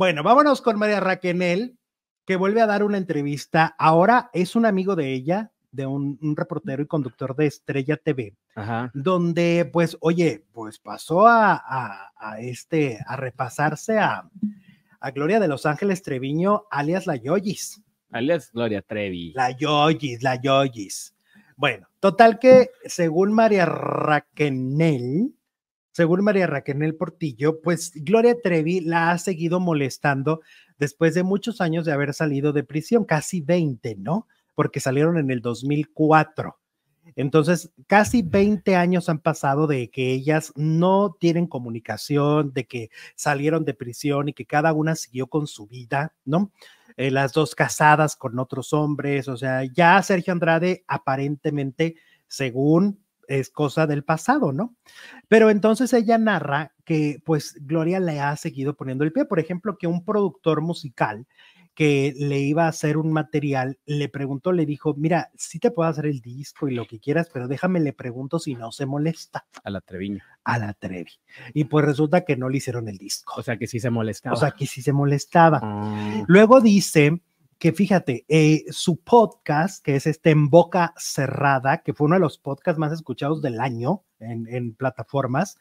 Bueno, vámonos con María Raquenel, que vuelve a dar una entrevista. Ahora es un amigo de ella, de un, reportero y conductor de Estrella TV, donde pues, oye, pues pasó a, este, a repasarse a, a, Gloria de Los Ángeles Treviño, alias La Yoyis. Alias Gloria Trevi. La Yoyis, La Yoyis. Bueno, total que según María Raquenel, según María Raquel Portillo, pues Gloria Trevi la ha seguido molestando después de muchos años de haber salido de prisión, casi 20, ¿no? Porque salieron en el 2004. Entonces, casi 20 años han pasado de que ellas no tienen comunicación, de que salieron de prisión y que cada una siguió con su vida, ¿no? Eh, las dos casadas con otros hombres, o sea, ya Sergio Andrade aparentemente, según es cosa del pasado, ¿no? Pero entonces ella narra que pues Gloria le ha seguido poniendo el pie, por ejemplo, que un productor musical que le iba a hacer un material, le preguntó, le dijo, mira, sí te puedo hacer el disco y lo que quieras, pero déjame, le pregunto si no se molesta. A la treviña. A la Trevi. Y pues resulta que no le hicieron el disco. O sea que sí se molestaba. O sea que sí se molestaba. Ah. Luego dice que fíjate, eh, su podcast, que es este En Boca Cerrada, que fue uno de los podcasts más escuchados del año en, plataformas,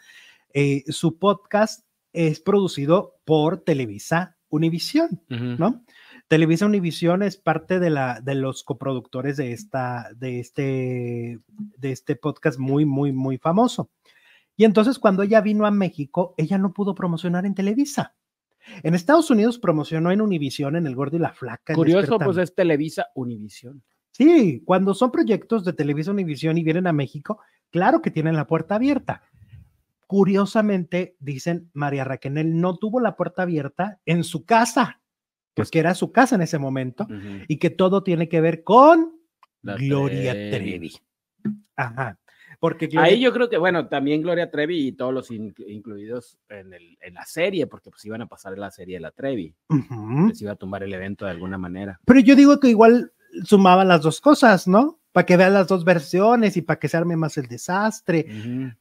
eh, su podcast es producido por Televisa Univisión, ¿no? Televisa Univisión es parte de, la, de los coproductores de, esta, de, este, de este podcast muy, muy, muy famoso. Y entonces cuando ella vino a México, ella no pudo promocionar en Televisa. En Estados Unidos promocionó en Univision, en El Gordo y la Flaca. Curioso, pues es Televisa Univision. Sí, cuando son proyectos de Televisa Univision y vienen a México, claro que tienen la puerta abierta. Curiosamente, dicen, María Raquenel no tuvo la puerta abierta en su casa, pues, que era su casa en ese momento, y que todo tiene que ver con Gloria Trevi. Ajá. Porque Ahí yo creo que, bueno, también Gloria Trevi y todos los incluidos en, la serie, porque pues iban a pasar la serie de la Trevi. se iba a tumbar el evento de alguna manera. Pero yo digo que igual sumaban las dos cosas, ¿no? Para que vean las dos versiones y para que se arme más el desastre.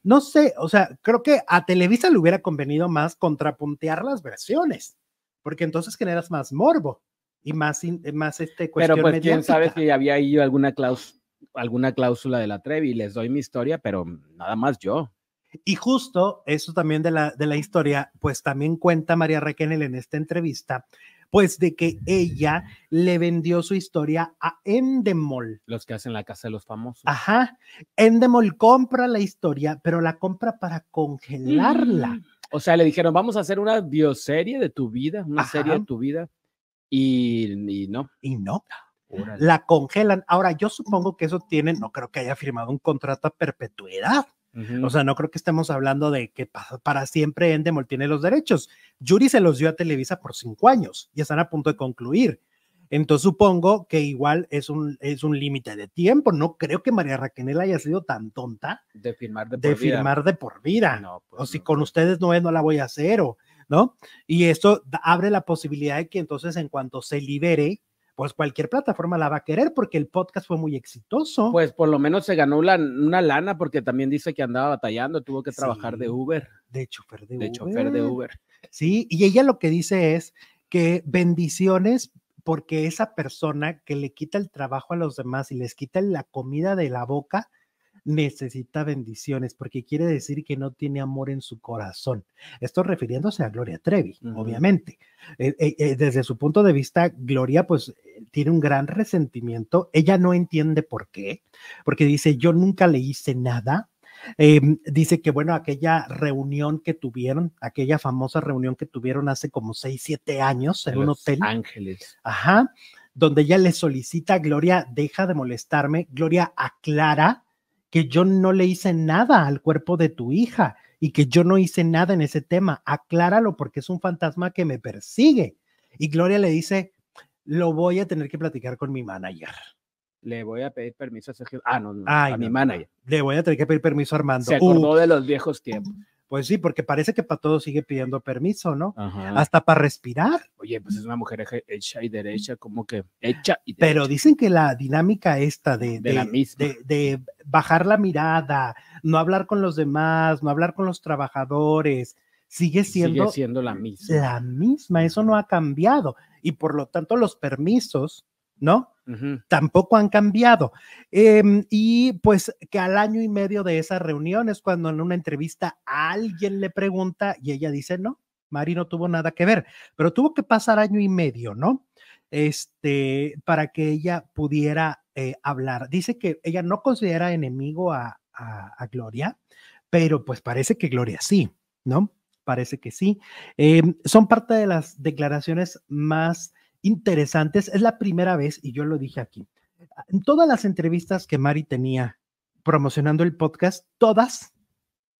No sé, o sea, creo que a Televisa le hubiera convenido más contrapuntear las versiones, porque entonces generas más morbo y más, más este cuestión Pero pues quién sabe si había ahí alguna cláusula alguna cláusula de la Trevi, les doy mi historia, pero nada más yo. Y justo eso también de la, de la historia, pues también cuenta María Requénel en esta entrevista, pues de que ella le vendió su historia a Endemol. Los que hacen la casa de los famosos. Ajá. Endemol compra la historia, pero la compra para congelarla. Mm. O sea, le dijeron, vamos a hacer una bioserie de tu vida, una serie de tu vida. Y, y no. Y no la congelan. Ahora, yo supongo que eso tiene, no creo que haya firmado un contrato a perpetuidad. O sea, no creo que estemos hablando de que para siempre Endemol tiene los derechos. Yuri se los dio a Televisa por cinco años y están a punto de concluir. Entonces supongo que igual es un, es un límite de tiempo. No creo que María Raquel haya sido tan tonta de firmar de, por, vida. Pues o si con ustedes no es, no la voy a hacer, o, ¿no? Y esto abre la posibilidad de que entonces en cuanto se libere, pues cualquier plataforma la va a querer porque el podcast fue muy exitoso. Pues por lo menos se ganó una lana porque también dice que andaba batallando, tuvo que trabajar de Uber. De chofer de, Uber. de chofer de Uber. Sí, y ella lo que dice es que bendiciones porque esa persona que le quita el trabajo a los demás y les quita la comida de la boca, necesita bendiciones porque quiere decir que no tiene amor en su corazón. Esto refiriéndose a Gloria Trevi, obviamente. Eh, eh, eh, desde su punto de vista, Gloria pues tiene un gran resentimiento. Ella no entiende por qué, porque dice, yo nunca le hice nada, em, dice que, bueno, aquella reunión que tuvieron, aquella famosa reunión que tuvieron hace como seis, siete años en, un hotel. Ángeles. Ajá, donde ella le solicita Gloria, deja de molestarme. Gloria aclara que yo no le hice nada al cuerpo de tu hija y que yo no hice nada en ese tema. Acláralo porque es un fantasma que me persigue. Y Gloria le dice, lo voy a tener que platicar con mi manager. Le voy a pedir permiso a Sergio. Ah, no, no a mi manager. Le voy a tener que pedir permiso a Armando. Se acordó de los viejos tiempos. Pues sí, porque parece que para todo sigue pidiendo permiso, ¿no? Hasta para respirar. Oye, pues es una mujer hecha y derecha, como que hecha y derecha. Pero dicen que la dinámica esta de, la De, de bajar la mirada, no hablar con los demás, no hablar con los trabajadores, sigue siendo, la misma. La misma, eso no ha cambiado. Y por lo tanto los permisos, ¿no? Tampoco han cambiado. Em, y pues que al año y medio de esa reunión es cuando en una entrevista alguien le pregunta y ella dice, no, Mari no tuvo nada que ver, pero tuvo que pasar año y medio, ¿no? Este, para que ella pudiera eh, hablar. Dice que ella no considera enemigo a, Gloria, pero pues parece que Gloria sí, ¿no? Parece que sí. Em, son parte de las declaraciones más interesantes. Es la primera vez, y yo lo dije aquí, en todas las entrevistas que Mari tenía promocionando el podcast, todas,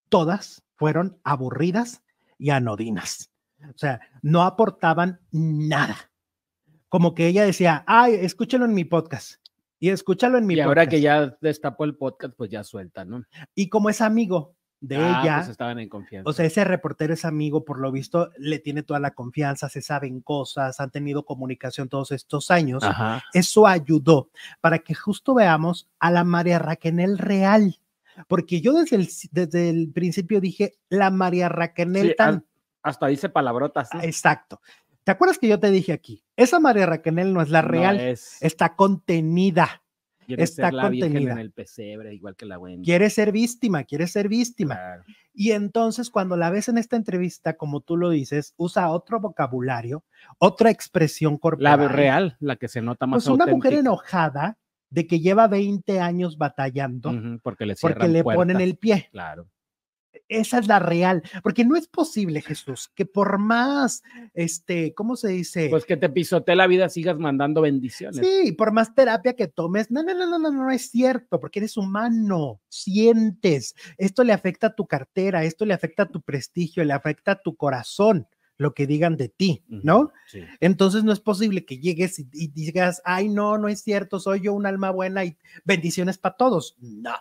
todas fueron aburridas y anodinas. O sea, no aportaban nada. Como que ella decía, ay, escúchelo en mi podcast y escúchalo en mi y ahora que ya destapó el podcast, pues ya suelta, ¿no? Y como es amigo de ah, pues ella. Pues estaban en confianza. O sea, ese reportero es amigo, por lo visto, le tiene toda la confianza, se saben cosas, han tenido comunicación todos estos años. Eso ayudó para que justo veamos a la María Raquenel real. Porque yo desde el, desde el principio dije la María Raquenel tan. Hasta dice palabrotas. Ah, exacto. ¿Te acuerdas que yo te dije aquí? Esa María él no es la real, está contenida. está contenida. Quiere ser víctima, quiere ser víctima. Y entonces cuando la ves en esta entrevista, como tú lo dices, usa otro vocabulario, otra expresión corporal. La real, la que se nota más pues una mujer enojada de que lleva 20 años batallando porque le, porque le ponen el pie. Claro. Esa es la real, porque no es posible, Jesús, que por más, este, ¿cómo se dice? Pues que te pisotee la vida, sigas mandando bendiciones. Sí, por más terapia que tomes, no, no, no, no, no, no es cierto, porque eres humano, sientes, esto le afecta a tu cartera, esto le afecta a tu prestigio, le afecta a tu corazón lo que digan de ti, ¿no? Entonces no es posible que llegues y, y digas, ay, no, no es cierto, soy yo un alma buena y bendiciones para todos. No,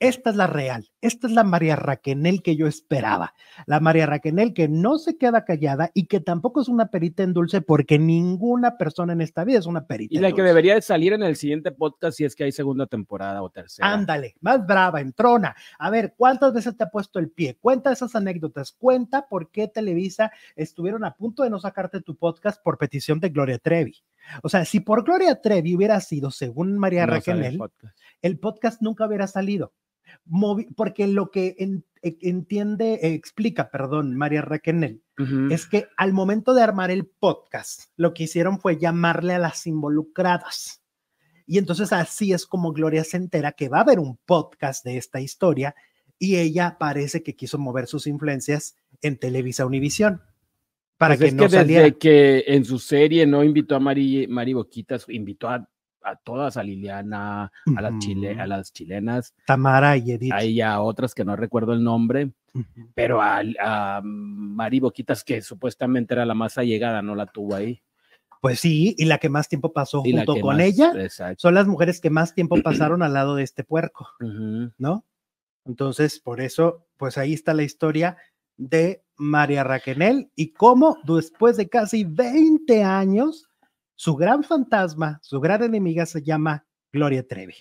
esta es la real, esta es la María Raquenel que yo esperaba, la María Raquenel que no se queda callada y que tampoco es una perita en dulce porque ninguna persona en esta vida es una perita. Y la que debería de salir en el siguiente podcast si es que hay segunda temporada o tercera. Ándale, más brava, entrona. A ver, ¿cuántas veces te ha puesto el pie? Cuenta esas anécdotas, cuenta por qué Televisa estuvieron a punto de no sacarte tu podcast por petición de Gloria Trevi. O sea, si por Gloria Trevi hubiera sido, según María Raquenel, el el podcast nunca hubiera salido porque lo que e-, entiende, e-, explica, perdón, María Raquenel, es que al momento de armar el podcast, lo que hicieron fue llamarle a las involucradas. Y entonces así es como Gloria se entera que va a haber un podcast de esta historia y ella parece que quiso mover sus influencias en Televisa Univisión para pues que no que Desde que en su serie no invitó a Mari, Mari Boquitas, invitó a a todas, a Liliana, a las, chile, a las chilenas. Tamara y Edith. Hay a otras que no recuerdo el nombre, pero a, a, Mari Boquitas, que supuestamente era la más allegada, no la tuvo ahí. Pues sí, y la que más tiempo pasó junto con ella son las mujeres que más tiempo pasaron al lado de este puerco, ¿no? Entonces, por eso, pues ahí está la historia de María Raquenel y cómo después de casi 20 años su gran fantasma, su gran enemiga se llama Gloria Trevi.